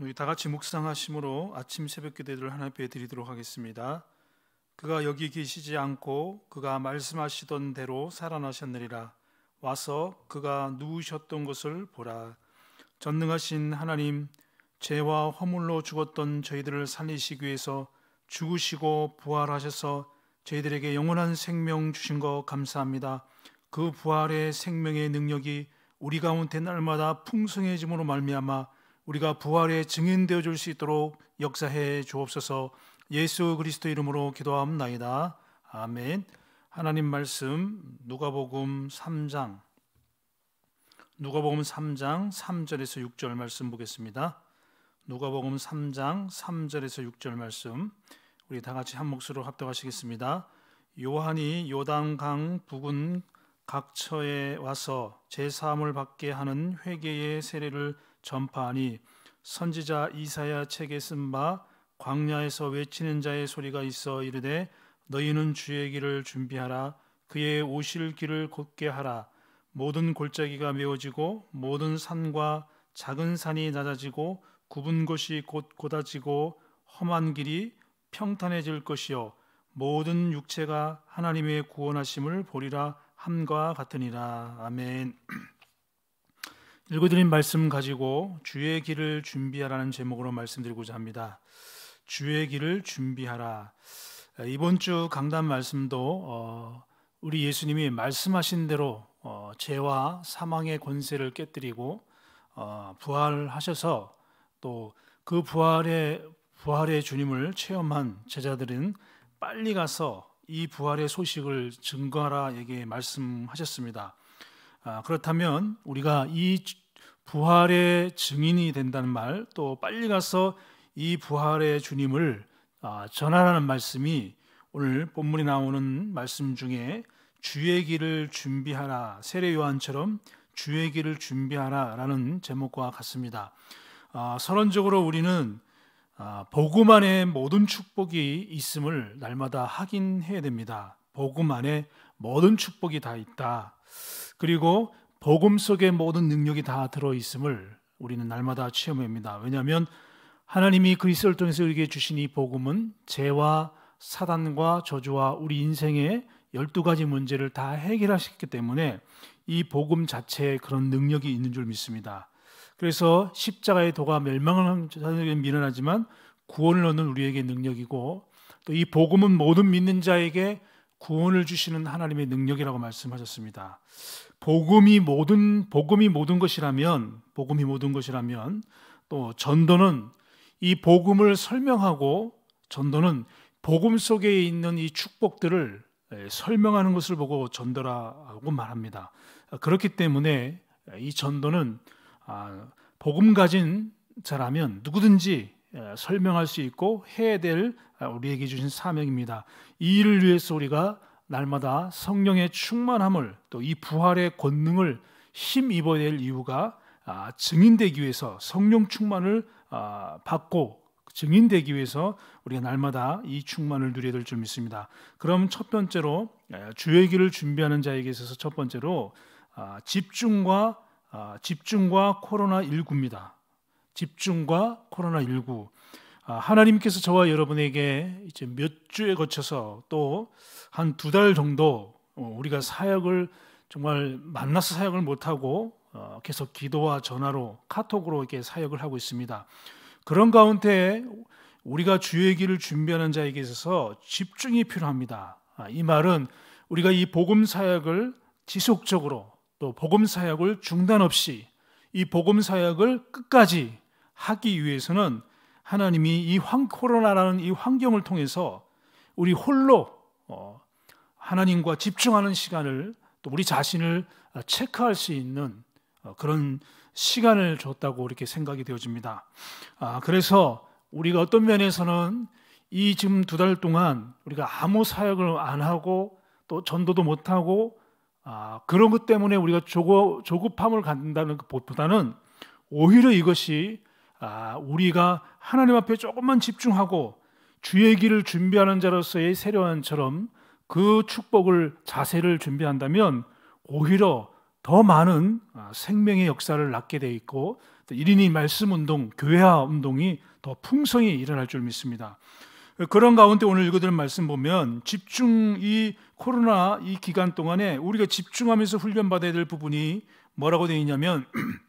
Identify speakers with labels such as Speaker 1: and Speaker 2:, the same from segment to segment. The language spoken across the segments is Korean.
Speaker 1: 우리 다 같이 묵상하심으로 아침 새벽 기도를 하나님께 드리도록 하겠습니다. 그가 여기 계시지 않고 그가 말씀하시던 대로 살아나셨느니라 와서 그가 누우셨던 것을 보라 전능하신 하나님 죄와 허물로 죽었던 저희들을 살리시기 위해서 죽으시고 부활하셔서 저희들에게 영원한 생명 주신 거 감사합니다. 그 부활의 생명의 능력이 우리 가운데 날마다 풍성해짐으로 말미암아 우리가 부활의 증인되어 줄 수 있도록 역사해 주옵소서. 예수 그리스도 이름으로 기도함나이다 아멘. 하나님 말씀 누가복음 3장 누가복음 3장 3절에서 6절 말씀 보겠습니다. 누가복음 3장 3절에서 6절 말씀 우리 다 같이 한 목소리로 합독하시겠습니다. 요한이 요단강 부근 각처에 와서 제사함을 받게 하는 회개의 세례를 전파하니 선지자 이사야 책에 쓴 바 광야에서 외치는 자의 소리가 있어 이르되 너희는 주의 길을 준비하라 그의 오실 길을 곧게 하라 모든 골짜기가 메워지고 모든 산과 작은 산이 낮아지고 굽은 곳이 곧 곧아지고 험한 길이 평탄해질 것이요 모든 육체가 하나님의 구원하심을 보리라 함과 같으니라 아멘. 읽어드린 말씀 가지고 주의 길을 준비하라는 제목으로 말씀드리고자 합니다. 주의 길을 준비하라. 이번 주 강단 말씀도 어, 우리 예수님이 말씀하신 대로 어, 죄와 사망의 권세를 깨뜨리고 어, 부활하셔서 또 그 부활의 부활의 주님을 체험한 제자들은 빨리 가서 이 부활의 소식을 증거하라 에게 말씀하셨습니다. 아, 그렇다면 우리가 이 부활의 증인이 된다는 말, 또 빨리 가서 이 부활의 주님을 아, 전하라는 말씀이 오늘 본문이 나오는 말씀 중에 주의 길을 준비하라 세례 요한처럼 주의 길을 준비하라라는 제목과 같습니다. 서론적으로 아, 우리는 복음 안에 모든 축복이 있음을 날마다 확인해야 됩니다. 복음 안에 모든 축복이 다 있다. 그리고 복음 속에 모든 능력이 다 들어 있음을 우리는 날마다 체험합니다. 왜냐하면 하나님이 그리스도를 통해서 우리에게 주신 이 복음은 죄와 사단과 저주와 우리 인생의 열두 가지 문제를 다 해결하셨기 때문에 이 복음 자체에 그런 능력이 있는 줄 믿습니다. 그래서 십자가의 도가 멸망 하는 미련하지만 구원을 얻는 우리에게 능력이고 또 이 복음은 모든 믿는 자에게 구원을 주시는 하나님의 능력이라고 말씀하셨습니다. 복음이 모든 복음이 모든 것이라면 복음이 모든 것이라면 또 전도는 이 복음을 설명하고 전도는 복음 속에 있는 이 축복들을 예, 설명하는 것을 보고 전도라고 말합니다. 그렇기 때문에 이 전도는 아, 복음 가진 자라면 누구든지 예, 설명할 수 있고 해야 될 아, 우리에게 주신 사명입니다. 이 일을 위해서 우리가 날마다 성령의 충만함을 또 이 부활의 권능을 힘입어야 될 이유가 아, 증인되기 위해서 성령 충만을 아, 받고 증인되기 위해서 우리가 날마다 이 충만을 누려야 될줄 믿습니다. 그럼 첫 번째로 예, 주의 길을 준비하는 자에게 있어서 첫 번째로 집중과 집중과 코로나 19입니다. 집중과 코로나19 아, 하나님께서 저와 여러분에게 이제 몇 주에 거쳐서 또 한 두 달 정도 어, 우리가 사역을 정말 만나서 사역을 못하고 어, 계속 기도와 전화로 카톡으로 이렇게 사역을 하고 있습니다. 그런 가운데 우리가 주의 길을 준비하는 자에게 있어서 집중이 필요합니다. 아, 이 말은 우리가 이 복음 사역을 지속적으로 또 복음 사역을 중단 없이 이 복음 사역을 끝까지 하기 위해서는 하나님이 이 황, 코로나라는 이 환경을 통해서 우리 홀로 어, 하나님과 집중하는 시간을 또 우리 자신을 어, 체크할 수 있는 어, 그런 시간을 줬다고 이렇게 생각이 되어집니다. 아, 그래서 우리가 어떤 면에서는 이 지금 두 달 동안 우리가 아무 사역을 안 하고 또 전도도 못 하고 아, 그런 것 때문에 우리가 조급함을 갖는다는 것보다는 그 오히려 이것이 아, 우리가 하나님 앞에 조금만 집중하고 주의 길을 준비하는 자로서의 세례원처럼 그 축복을 자세를 준비한다면 오히려 더 많은 아, 생명의 역사를 낳게 돼 있고 1인이 말씀 운동, 교회화 운동이 더 풍성히 일어날 줄 믿습니다. 그런 가운데 오늘 읽어드린 말씀 보면 집중 이 코로나 이 기간 동안에 우리가 집중하면서 훈련받아야 될 부분이 뭐라고 되어 있냐면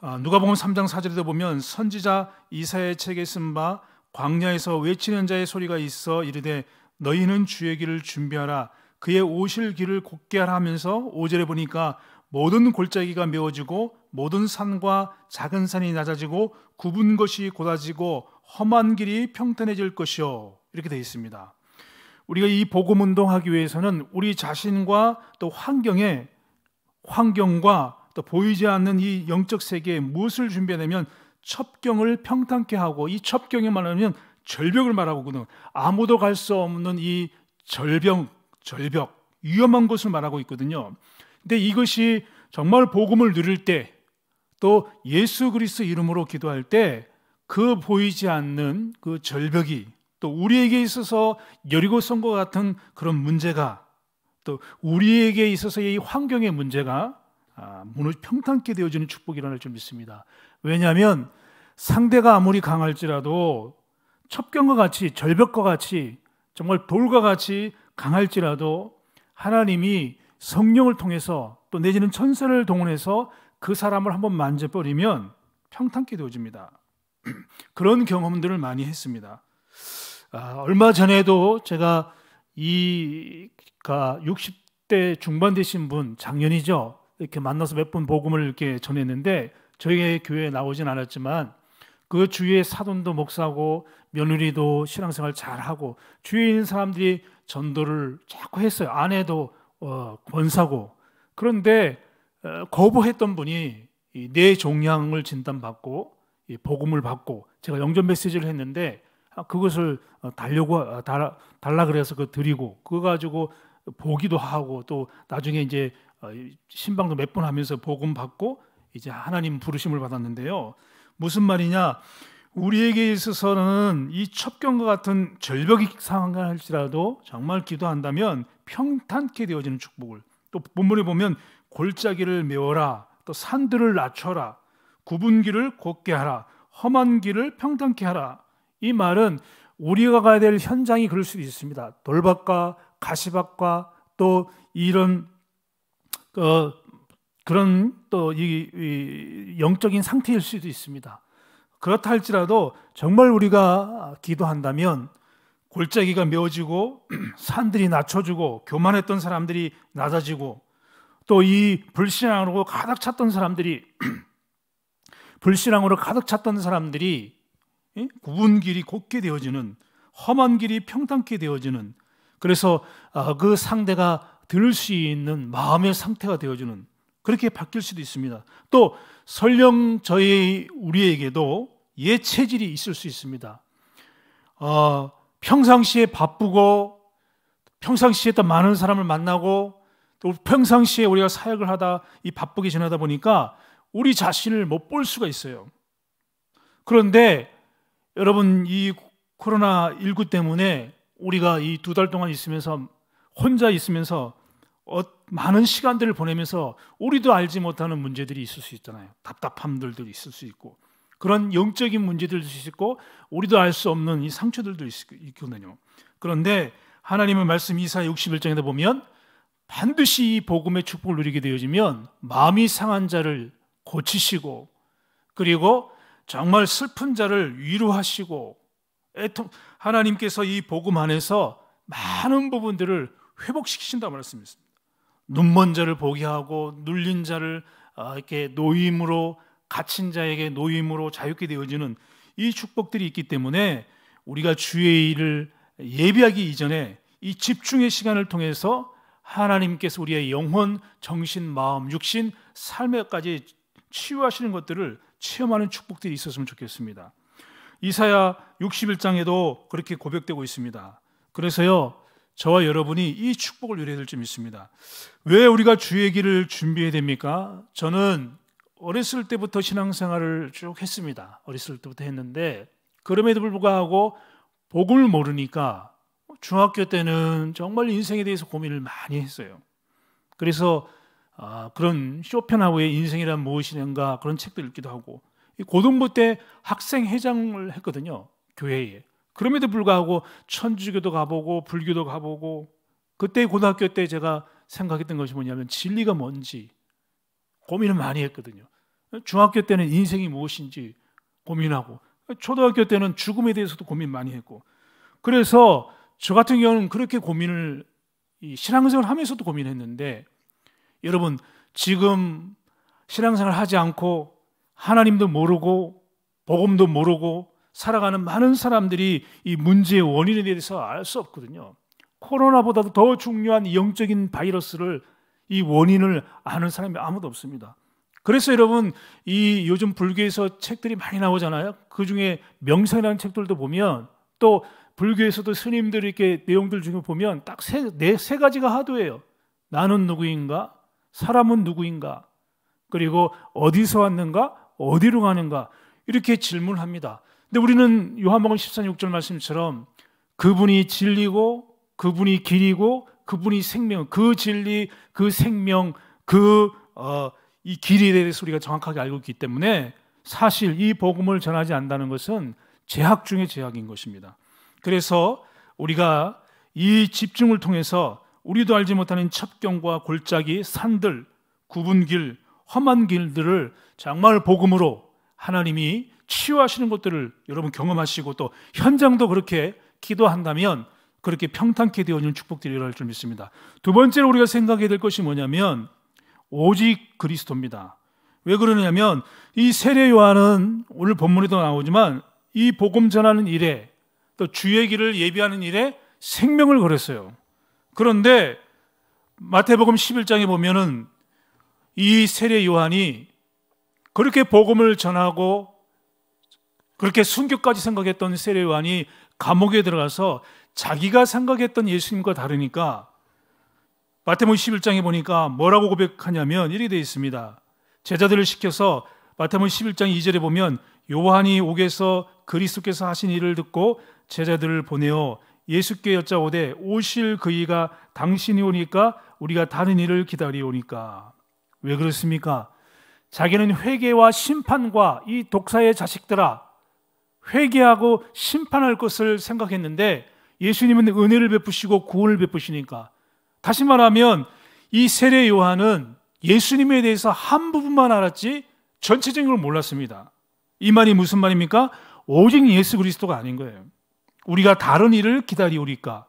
Speaker 1: 아, 누가복음 3장 4절에 보면 선지자 이사의 책에 쓴 바 광야에서 외치는 자의 소리가 있어 이르되 너희는 주의 길을 준비하라 그의 오실 길을 곱게 하라 하면서 5절에 보니까 모든 골짜기가 메워지고 모든 산과 작은 산이 낮아지고 굽은 것이 곧아지고 험한 길이 평탄해질 것이요 이렇게 되어 있습니다. 우리가 이 복음 운동하기 위해서는 우리 자신과 또 환경에 환경과 또 보이지 않는 이 영적 세계에 무엇을 준비하냐면 첩경을 평탄케 하고 이 첩경에 말하면 절벽을 말하고는 그 아무도 갈 수 없는 이 절벽, 절벽 위험한 곳을 말하고 있거든요. 근데 이것이 정말 복음을 누릴 때 또 예수 그리스 이름으로 기도할 때 그 보이지 않는 그 절벽이 또 우리에게 있어서 여리고 성과 같은 그런 문제가 또 우리에게 있어서 이 환경의 문제가 문을 아, 평탄케 되어지는 축복이 일어날 줄 믿습니다. 왜냐하면 상대가 아무리 강할지라도 첩경과 같이 절벽과 같이 정말 돌과 같이 강할지라도 하나님이 성령을 통해서 또 내지는 천사를 동원해서 그 사람을 한번 만져버리면 평탄케 되어집니다. 그런 경험들을 많이 했습니다. 아, 얼마 전에도 제가 이가 60대 중반 되신 분 작년이죠. 이렇게 만나서 몇 번 복음을 이렇게 전했는데 저희 교회에 나오진 않았지만 그 주위에 사돈도 목사고 며느리도 신앙생활 잘하고 주위에 있는 사람들이 전도를 자꾸 했어요. 아내도 어, 권사고 그런데 어, 거부했던 분이 뇌 네 종양을 진단받고 이 복음을 받고 제가 영전 메시지를 했는데 아, 그것을 어, 달려고 어, 달라, 달라 그래서 그 드리고 그거 가지고 보기도 하고 또 나중에 이제 어, 신방도 몇 번 하면서 복음 받고 이제 하나님 부르심을 받았는데요. 무슨 말이냐? 우리에게 있어서는 이 첩경과 같은 절벽이 상황할지라도 정말 기도한다면 평탄케 되어지는 축복을 또 본문에 보면 골짜기를 메워라 또 산들을 낮춰라 굽은 길을 곱게 하라 험한 길을 평탄케 하라 이 말은 우리가 가야 될 현장이 그럴 수도 있습니다. 돌밭과 가시밭과 또 이런 어, 그런 또이 이 영적인 상태일 수도 있습니다. 그렇다 할지라도 정말 우리가 기도한다면 골짜기가 메워지고 산들이 낮춰지고 교만했던 사람들이 낮아지고 또 이 불신앙으로 가득 찼던 사람들이 불신앙으로 가득 찼던 사람들이 구분 길이 곧게 되어지는 험한 길이 평탄게 되어지는 그래서 아, 그 상대가 들을 수 있는 마음의 상태가 되어주는 그렇게 바뀔 수도 있습니다. 또 설령 저희 우리에게도 예 체질이 있을 수 있습니다. 어, 평상시에 바쁘고 평상시에 또 많은 사람을 만나고 또 평상시에 우리가 사역을 하다 이 바쁘게 지내다 보니까 우리 자신을 못 볼 수가 있어요. 그런데 여러분 이 코로나 19 때문에 우리가 이 두 달 동안 있으면서 혼자 있으면서 어, 많은 시간들을 보내면서 우리도 알지 못하는 문제들이 있을 수 있잖아요. 답답함들도 있을 수 있고 그런 영적인 문제들도 있고 우리도 알 수 없는 이 상처들도 있거든요. 그런데 하나님의 말씀 이사 61장에다 보면 반드시 이 복음의 축복을 누리게 되어지면 마음이 상한 자를 고치시고 그리고 정말 슬픈 자를 위로하시고 하나님께서 이 복음 안에서 많은 부분들을 회복시키신다 말씀했습니다. 눈먼 자를 보게 하고 눌린 자를 아, 이렇게 노임으로 갇힌 자에게 노임으로 자유케 되어지는 이 축복들이 있기 때문에 우리가 주의 일을 예비하기 이전에 이 집중의 시간을 통해서 하나님께서 우리의 영혼, 정신, 마음, 육신, 삶에까지 치유하시는 것들을 체험하는 축복들이 있었으면 좋겠습니다. 이사야 61장에도 그렇게 고백되고 있습니다. 그래서요. 저와 여러분이 이 축복을 누려야 될 점이 있습니다. 왜 우리가 주의 길을 준비해야 됩니까? 저는 어렸을 때부터 신앙생활을 쭉 했습니다. 어렸을 때부터 했는데 그럼에도 불구하고 복을 모르니까 중학교 때는 정말 인생에 대해서 고민을 많이 했어요. 그래서 아, 그런 쇼펜하우의 인생이란 무엇이냐가 그런 책도 읽기도 하고 고등부 때 학생 회장을 했거든요. 교회에. 그럼에도 불구하고 천주교도 가보고 불교도 가보고 그때 고등학교 때 제가 생각했던 것이 뭐냐면 진리가 뭔지 고민을 많이 했거든요. 중학교 때는 인생이 무엇인지 고민하고 초등학교 때는 죽음에 대해서도 고민 많이 했고 그래서 저 같은 경우는 그렇게 고민을 신앙생활 하면서도 고민했는데 여러분 지금 신앙생활 하지 않고 하나님도 모르고 복음도 모르고 살아가는 많은 사람들이 이 문제의 원인에 대해서 알 수 없거든요. 코로나보다도 더 중요한 영적인 바이러스를 이 원인을 아는 사람이 아무도 없습니다. 그래서 여러분 이 요즘 불교에서 책들이 많이 나오잖아요. 그 중에 명상이라는 책들도 보면 또 불교에서도 스님들이 렇게 내용들 중에 보면 딱 세네세 네, 가지가 하도예요. 나는 누구인가? 사람은 누구인가? 그리고 어디서 왔는가? 어디로 가는가? 이렇게 질문합니다. 근데 우리는 요한복음 14장 6절 말씀처럼 그분이 진리고 그분이 길이고 그분이 생명, 그 진리, 그 생명, 그이 어, 길에 대해서 우리가 정확하게 알고 있기 때문에 사실 이 복음을 전하지 않는다는 것은 제약 중의 제약인 것입니다. 그래서 우리가 이 집중을 통해서 우리도 알지 못하는 첩경과 골짜기, 산들, 구분 길, 험한 길들을 정말 복음으로 하나님이 치유하시는 것들을 여러분 경험하시고 또 현장도 그렇게 기도한다면 그렇게 평탄케 되어지는 축복들이 일어날 줄 믿습니다. 두 번째로 우리가 생각해야 될 것이 뭐냐면 오직 그리스도입니다. 왜 그러냐면 이 세례 요한은 오늘 본문에도 나오지만 이 복음 전하는 일에 또 주의 길을 예비하는 일에 생명을 걸었어요. 그런데 마태복음 11장에 보면은 이 세례 요한이 그렇게 복음을 전하고 그렇게 순교까지 생각했던 세례요한이 감옥에 들어가서 자기가 생각했던 예수님과 다르니까 마태복음 11장에 보니까 뭐라고 고백하냐면 이렇게 되어 있습니다. 제자들을 시켜서 마태복음 11장 2절에 보면 요한이 옥에서 그리스도께서 하신 일을 듣고 제자들을 보내어 예수께 여자오되 오실 그이가 당신이 오니까 우리가 다른 일을 기다리오니까 왜 그렇습니까? 자기는 회개와 심판과 이 독사의 자식들아 회개하고 심판할 것을 생각했는데 예수님은 은혜를 베푸시고 구원을 베푸시니까 다시 말하면 이 세례 요한은 예수님에 대해서 한 부분만 알았지 전체적인 걸 몰랐습니다. 이 말이 무슨 말입니까? 오직 예수 그리스도가 아닌 거예요. 우리가 다른 일을 기다리오리까.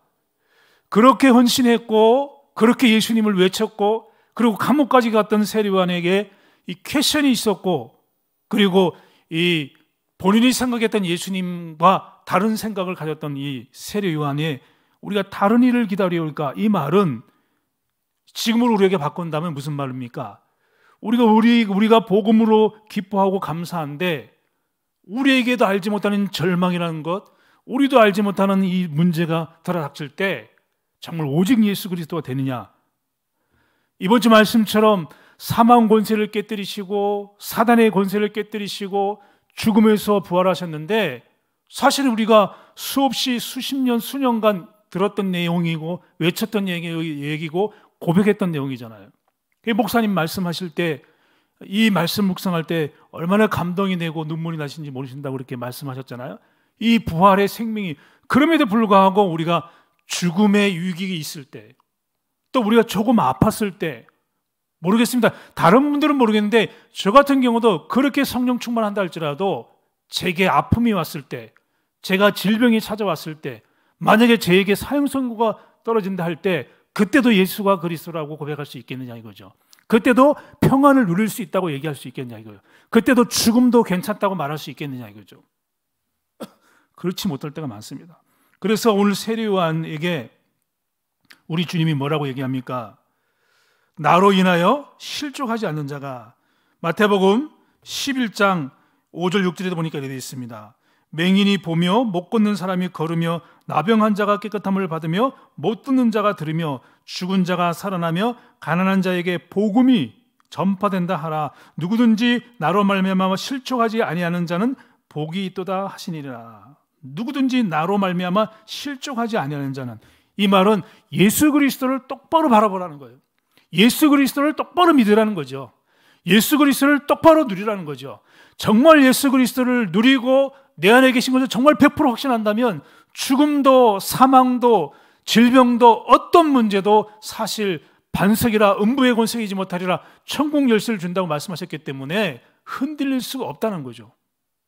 Speaker 1: 그렇게 헌신했고 그렇게 예수님을 외쳤고 그리고 감옥까지 갔던 세례요한에게 이 퀘션이 있었고 그리고 이 본인이 생각했던 예수님과 다른 생각을 가졌던 이 세례 요한의 우리가 다른 일을 기다려올까 이 말은 지금을 우리에게 바꾼다면 무슨 말입니까? 우리가 우리 우리가 복음으로 기뻐하고 감사한데 우리에게도 알지 못하는 절망이라는 것, 우리도 알지 못하는 이 문제가 들어닥칠 때 정말 오직 예수 그리스도가 되느냐? 이번 주 말씀처럼 사망 권세를 깨뜨리시고 사단의 권세를 깨뜨리시고 죽음에서 부활하셨는데 사실 우리가 수없이 수십 년, 수년간 들었던 내용이고 외쳤던 얘기, 고 고백했던 내용이잖아요. 그 목사님 말씀하실 때 이 말씀 묵상할 때 얼마나 감동이 되고 눈물이 나신지 모르신다고 그렇게 말씀하셨잖아요. 이 부활의 생명이 그럼에도 불구하고 우리가 죽음의 위기가 있을 때 또 우리가 조금 아팠을 때 모르겠습니다. 다른 분들은 모르겠는데 저 같은 경우도 그렇게 성령 충만한다 할지라도 제게 아픔이 왔을 때, 제가 질병이 찾아왔을 때, 만약에 제게 사형 선고가 떨어진다 할 때 그때도 예수가 그리스도라고 고백할 수 있겠느냐 이거죠. 그때도 평안을 누릴 수 있다고 얘기할 수 있겠냐 이거예요. 그때도 죽음도 괜찮다고 말할 수 있겠느냐 이거죠. 그렇지 못할 때가 많습니다. 그래서 오늘 세례요한에게 우리 주님이 뭐라고 얘기합니까? 나로 인하여 실족하지 않는 자가 마태복음 11장 5절 6절에도 보니까 이렇게 되어 있습니다. 맹인이 보며 못 걷는 사람이 걸으며 나병한 자가 깨끗함을 받으며 못 듣는 자가 들으며 죽은 자가 살아나며 가난한 자에게 복음이 전파된다 하라 누구든지 나로 말미암아 실족하지 아니하는 자는 복이 있도다 하시니라 누구든지 나로 말미암아 실족하지 아니하는 자는 이 말은 예수 그리스도를 똑바로 바라보라는 거예요. 예수 그리스도를 똑바로 믿으라는 거죠. 예수 그리스도를 똑바로 누리라는 거죠. 정말 예수 그리스도를 누리고 내 안에 계신 것을 정말 100% 확신한다면 죽음도 사망도 질병도 어떤 문제도 사실 반석이라 음부의 권세이지 못하리라 천국 열쇠를 준다고 말씀하셨기 때문에 흔들릴 수가 없다는 거죠.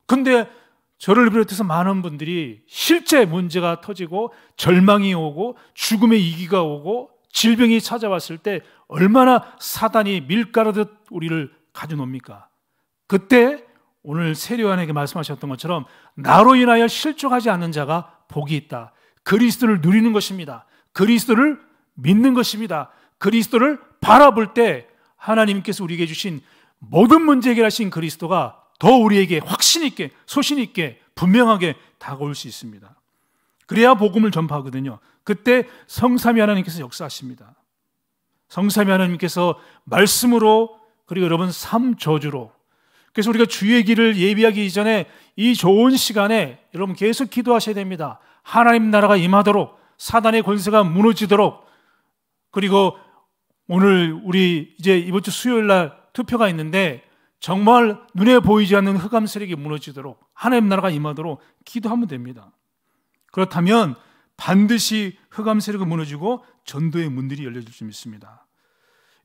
Speaker 1: 근데 저를 비롯해서 많은 분들이 실제 문제가 터지고 절망이 오고 죽음의 이기가 오고 질병이 찾아왔을 때 얼마나 사단이 밀가루듯 우리를 가져놉니까? 그때 오늘 세례요한에게 말씀하셨던 것처럼 나로 인하여 실족하지 않는 자가 복이 있다. 그리스도를 누리는 것입니다. 그리스도를 믿는 것입니다. 그리스도를 바라볼 때 하나님께서 우리에게 주신 모든 문제 해결하신 그리스도가 더 우리에게 확신 있게 소신 있게 분명하게 다가올 수 있습니다. 그래야 복음을 전파하거든요. 그때 성삼위 하나님께서 역사하십니다. 성삼위 하나님께서 말씀으로 그리고 여러분 삼저주로 그래서 우리가 주의 길을 예비하기 이전에 이 좋은 시간에 여러분 계속 기도하셔야 됩니다. 하나님 나라가 임하도록 사단의 권세가 무너지도록 그리고 오늘 우리 이제 이번 주 수요일 날 투표가 있는데 정말 눈에 보이지 않는 흑암 세력이 무너지도록 하나님 나라가 임하도록 기도하면 됩니다. 그렇다면 반드시 흑암 세력을 무너지고 전도의 문들이 열려질 수 있습니다.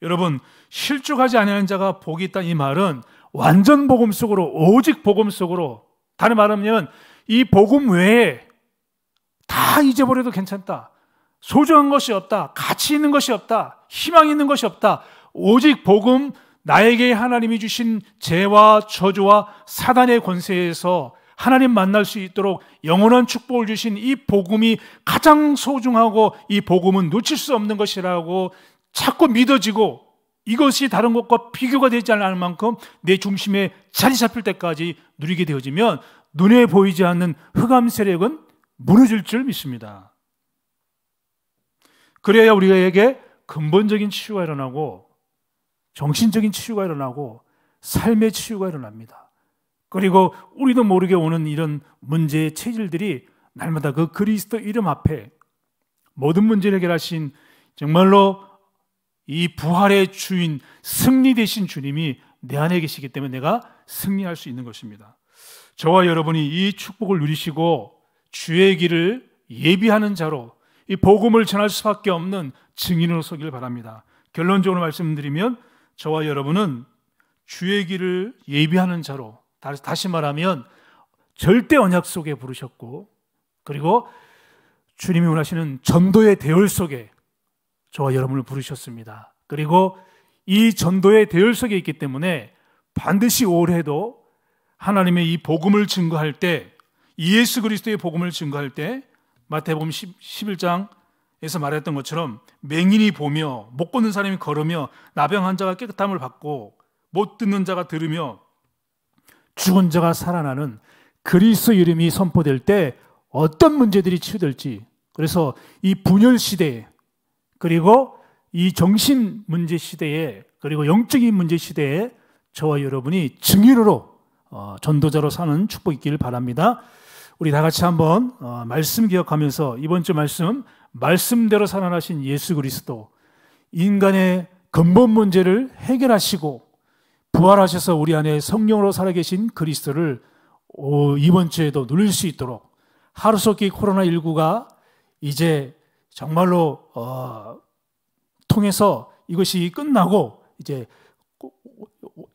Speaker 1: 여러분 실족하지 아는 자가 복이 있다 이 말은 완전 복음 속으로 오직 복음 속으로 다른 말하면 이 복음 외에 다 잊어버려도 괜찮다. 소중한 것이 없다. 가치 있는 것이 없다. 희망 있는 것이 없다. 오직 복음 나에게 하나님이 주신 죄와 저주와 사단의 권세에서 하나님 만날 수 있도록 영원한 축복을 주신 이 복음이 가장 소중하고 이 복음은 놓칠 수 없는 것이라고 자꾸 믿어지고 이것이 다른 것과 비교가 되지 않을 만큼 내 중심에 자리 잡힐 때까지 누리게 되어지면 눈에 보이지 않는 흑암 세력은 무너질 줄 믿습니다. 그래야 우리에게 근본적인 치유가 일어나고 정신적인 치유가 일어나고 삶의 치유가 일어납니다. 그리고 우리도 모르게 오는 이런 문제의 체질들이 날마다 그 그리스도 이름 앞에 모든 문제를 해결하신 정말로 이 부활의 주인 승리 되신 주님이 내 안에 계시기 때문에 내가 승리할 수 있는 것입니다. 저와 여러분이 이 축복을 누리시고 주의 길을 예비하는 자로 이 복음을 전할 수밖에 없는 증인으로 서길 바랍니다. 결론적으로 말씀드리면 저와 여러분은 주의 길을 예비하는 자로 다시 말하면 절대 언약 속에 부르셨고 그리고 주님이 원하시는 전도의 대열 속에 저와 여러분을 부르셨습니다. 그리고 이 전도의 대열 속에 있기 때문에 반드시 올해도 하나님의 이 복음을 증거할 때 예수 그리스도의 복음을 증거할 때 마태복음 11장에서 말했던 것처럼 맹인이 보며 못 걷는 사람이 걸으며 나병 환자가 깨끗함을 받고 못 듣는 자가 들으며 죽은 자가 살아나는 그리스 이름이 선포될 때 어떤 문제들이 치유될지 그래서 이 분열 시대에 그리고 이 정신 문제 시대에 그리고 영적인 문제 시대에 저와 여러분이 증인으로 어, 전도자로 사는 축복이 있기를 바랍니다. 우리 다 같이 한번 어, 말씀 기억하면서 이번 주 말씀 말씀대로 살아나신 예수 그리스도 인간의 근본 문제를 해결하시고 부활하셔서 우리 안에 성령으로 살아계신 그리스도를 이번 주에도 누릴 수 있도록 하루속히 코로나19가 이제 정말로 어, 통해서 이것이 끝나고 이제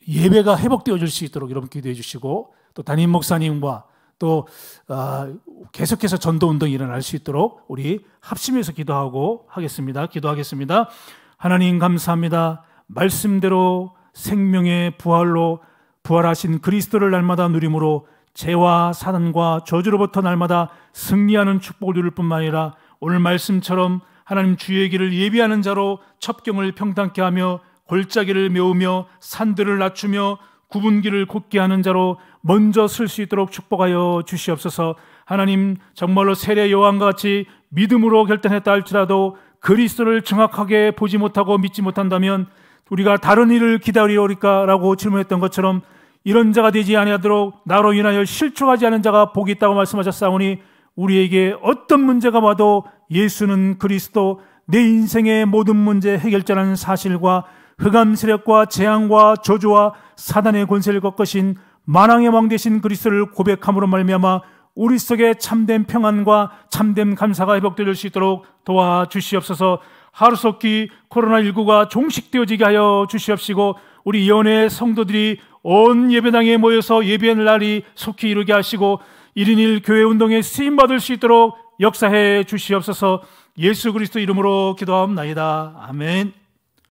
Speaker 1: 예배가 회복되어 줄 수 있도록 여러분 기도해 주시고 또 담임 목사님과 또 어, 계속해서 전도 운동이 일어날 수 있도록 우리 합심해서 기도하고 하겠습니다. 기도하겠습니다. 하나님 감사합니다. 말씀대로 생명의 부활로 부활하신 그리스도를 날마다 누림으로 죄와 사단과 저주로부터 날마다 승리하는 축복을 누릴 뿐만 아니라 오늘 말씀처럼 하나님 주의 길을 예비하는 자로 첩경을 평탄케 하며 골짜기를 메우며 산들을 낮추며 구분기를 곱게 하는 자로 먼저 쓸 수 있도록 축복하여 주시옵소서. 하나님 정말로 세례 요한과 같이 믿음으로 결단했다 할지라도 그리스도를 정확하게 보지 못하고 믿지 못한다면 우리가 다른 일을 기다리오리까라고 질문했던 것처럼 이런 자가 되지 아니하도록 나로 인하여 실족하지 않은 자가 복이 있다고 말씀하셨사오니 우리에게 어떤 문제가 와도 예수는 그리스도 내 인생의 모든 문제 해결자라는 사실과 흑암 세력과 재앙과 저주와 사단의 권세를 꺾으신 만왕의 왕 되신 그리스도를 고백함으로 말미암아 우리 속에 참된 평안과 참된 감사가 회복될 수 있도록 도와주시옵소서. 하루속히 코로나19가 종식되어지게 하여 주시옵시고 우리 연회 성도들이 온 예배당에 모여서 예배하 날이 속히 이르게 하시고 1인 1 교회 운동에 쓰임 받을 수 있도록 역사해 주시옵소서 예수 그리스도 이름으로 기도하옵나이다. 아멘.